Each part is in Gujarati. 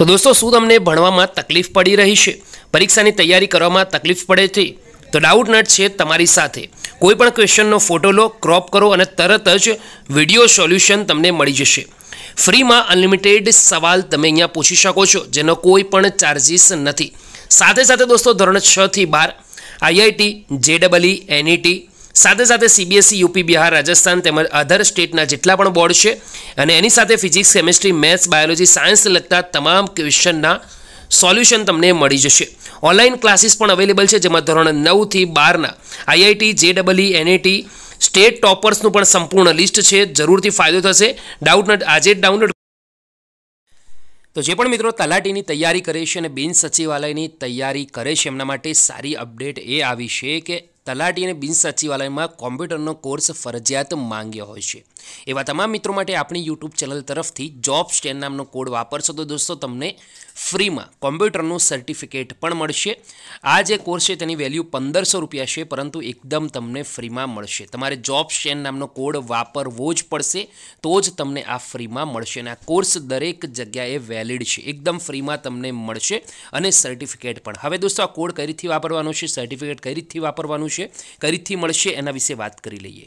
તો દોસ્તો શું તમને ભણવામાં તકલીફ પડી રહી છે પરીક્ષાની તૈયારી કરવામાં તકલીફ પડે છે તો ડાઉટ નટ છે તમારી સાથે કોઈ પણ ક્વેશ્ચનનો ફોટો લો ક્રોપ કરો અને તરત જ વિડીયો સોલ્યુશન તમને મળી જશે ફ્રીમાં અનલિમિટેડ સવાલ તમે અહીંયા પૂછી શકો છો જેનો કોઈ પણ ચાર્જીસ નથી સાથે સાથે દોસ્તો ધોરણ છથી બાર આઈઆઈટી જેડબલઈ એનઈટી સાથે સાથે સીબીએસસી યુપી બિહાર રાજસ્થાન તેમજ અધર સ્ટેટના જેટલા પણ બોર્ડ છે અને એની સાથે physics chemistry maths biology science લગતા તમામ ક્વેશ્ચનના સોલ્યુશન તમને મળી જશે ઓનલાઈન ક્લાસીસ પણ અવેલેબલ છે જેમાં ધોરણ નવથી બારના આઈઆઈટી જેડબલઈ એનઆઈટી સ્ટેટ ટોપર્સનું પણ સંપૂર્ણ લિસ્ટ છે જરૂરથી ફાયદો થશે ડાઉટનટ આજે જ ડાઉનલોડ તો જે પણ મિત્રો તલાટીની તૈયારી કરે છે અને બિન સચિવાલયની તૈયારી કરે છે એમના માટે સારી અપડેટ એ આવી છે કે તલાટી અને બિન સચિવાલયમાં કોમ્પ્યુટરનો કોર્સ ફરજિયાત માંગ્યો હોય છે એવા તમામ મિત્રો માટે આપણી યુટ્યુબ ચેનલ તરફથી જોબ સ્ટેન નામનો કોડ વાપરશો તો દોસ્તો તમને ફ્રીમાં કોમ્પ્યુટરનું સર્ટિફિકેટ પણ મળશે આ જે કોર્સ છે તેની વેલ્યુ પંદરસો રૂપિયા છે પરંતુ એકદમ તમને ફ્રીમાં મળશે તમારે જોબ શેન નામનો કોડ વાપરવો જ પડશે તો જ તમને આ ફ્રીમાં મળશે અને આ કોર્સ દરેક જગ્યાએ વેલિડ છે એકદમ ફ્રીમાં તમને મળશે અને સર્ટિફિકેટ પણ હવે દોસ્તો આ કોડ કઈ રીતથી વાપરવાનો છે સર્ટિફિકેટ કઈ રીતથી વાપરવાનું છે કઈ રીતથી મળશે એના વિશે વાત કરી લઈએ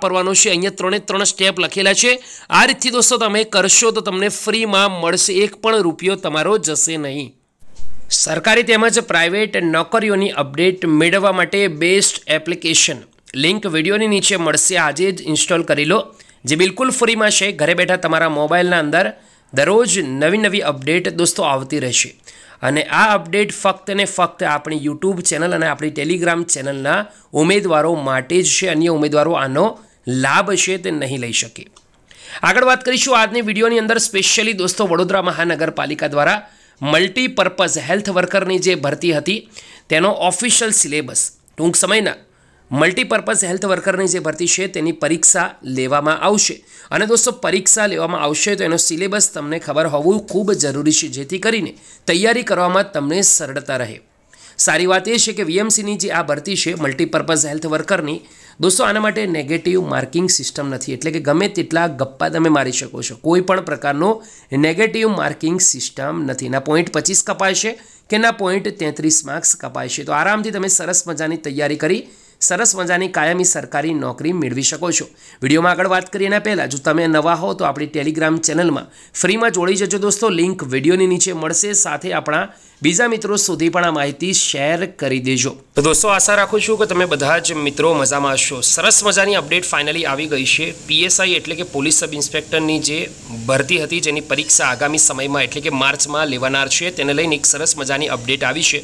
વાપરવાનો છે અહીંયા ત્રણે ત્રણ સ્ટેપ લખેલા છે આ રીતથી દોસ્તો તમે કરશો તો તમને ફ્રીમાં મળશે એક પણ રૂપિયો તમારો જશે નહીં સરકારી તેમજ પ્રાઇવેટ નોકરીઓની અપડેટ મેળવવા માટે બેસ્ટ એપ્લિકેશન લિંક વિડીયોની નીચે મળશે આજે જ ઇન્સ્ટોલ કરી લો જે બિલકુલ ફ્રીમાં છે ઘરે બેઠા તમારા મોબાઈલના અંદર દરરોજ નવી નવી અપડેટ દોસ્તો આવતી રહેશે અને આ અપડેટ ફક્ત ને ફક્ત આપણી યુટ્યુબ ચેનલ અને આપણી ટેલિગ્રામ ચેનલના ઉમેદવારો માટે જ છે અન્ય ઉમેદવારો આનો લાભ છે તે નહીં લઈ શકે આગળ વાત કરીશું આજની વિડીયોની અંદર સ્પેશિયલી દોસ્તો વડોદરા મહાનગરપાલિકા દ્વારા મલ્ટીપર્પઝ હેલ્થ વર્કરની જે ભરતી હતી તેનો ઓફિશિયલ સિલેબસ ટૂંક સમયના મલ્ટીપર્પઝ હેલ્થ વર્કરની જે ભરતી છે તેની પરીક્ષા લેવામાં આવશે અને દોસ્તો પરીક્ષા લેવામાં આવશે તો એનો સિલેબસ તમને ખબર હોવું ખૂબ જરૂરી છે જેથી કરીને તૈયારી કરવામાં તમને સરળતા રહે સારી વાત એ છે કે વીએમસીની જે આ ભરતી છે મલ્ટીપર્પઝ હેલ્થ વર્કરની દોસ્તો આના માટે નેગેટિવ માર્કિંગ સિસ્ટમ નથી એટલે કે ગમે તેટલા ગપ્પા તમે મારી શકો છો કોઈ પણ પ્રકારનો નેગેટિવ માર્કિંગ સિસ્ટમ નથી ના પોઈન્ટ પચીસ કપાય છે કે ના પોઈન્ટ તેત્રીસ માર્ક્સ કપાય છે તો આરામથી તમે સરસ મજાની તૈયારી કરી સરસ મજાની કાયમી સરકારી નોકરી મેળવી શકો છો વિડીયોમાં આગળ વાત કરીએ એના પહેલાં જો તમે નવા હો તો આપણી ટેલિગ્રામ ચેનલમાં ફ્રીમાં જોડી જજો દોસ્તો લિંક વિડીયોની નીચે મળશે સાથે આપણા બીજા મિત્રો સુધી પણ આ માહિતી શેર કરી દેજો તો દોસ્તો આશા રાખું છું કે તમે બધા જ મિત્રો મજામાં હશો સરસ મજાની અપડેટ ફાઇનલી આવી ગઈ છે પીએસઆઈ એટલે કે પોલીસ સબ ઇન્સ્પેક્ટરની જે ભરતી હતી જેની પરીક્ષા આગામી સમયમાં એટલે કે માર્ચમાં લેવાનાર છે તેને લઈને એક સરસ મજાની અપડેટ આવી છે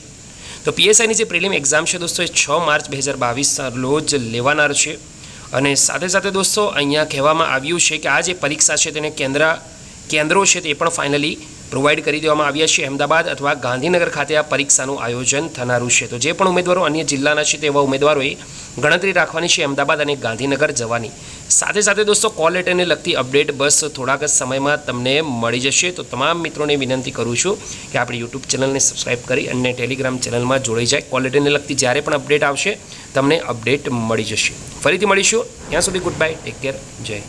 તો પીએસઆઈની જે પ્રિલિમ એક્ઝામ છે દોસ્તો એ છ માર્ચ બે હજાર બાવીસના રોજ લેવાનાર છે અને સાથે સાથે દોસ્તો અહીંયા કહેવામાં આવ્યું છે કે આ જે પરીક્ષા છે તેને કેન્દ્ર કેન્દ્રો છે તે પણ ફાઇનલી પ્રોવાઈડ કરી દેવામાં આવ્યા છે અમદાવાદ અથવા ગાંધીનગર ખાતે આ પરીક્ષાનું આયોજન થનારું છે તો જે પણ ઉમેદવારો અન્ય જિલ્લાના છે તેવા ઉમેદવારોએ ગણતરી રાખવાની છે અમદાવાદ અને ગાંધીનગર જવાની સાથે સાથે દોસ્તો કોલ લેટરને લગતી અપડેટ બસ થોડાક જ સમયમાં તમને મળી જશે તો તમામ મિત્રોને વિનંતી કરું છું કે આપણી યુટ્યુબ ચેનલને સબસ્ક્રાઈબ કરી અને ટેલિગ્રામ ચેનલમાં જોડાઈ જાય કોલ લેટરને લગતી જ્યારે પણ અપડેટ આવશે તમને અપડેટ મળી જશે ફરીથી મળીશું ત્યાં સુધી ગુડ બાય ટેક કેર જય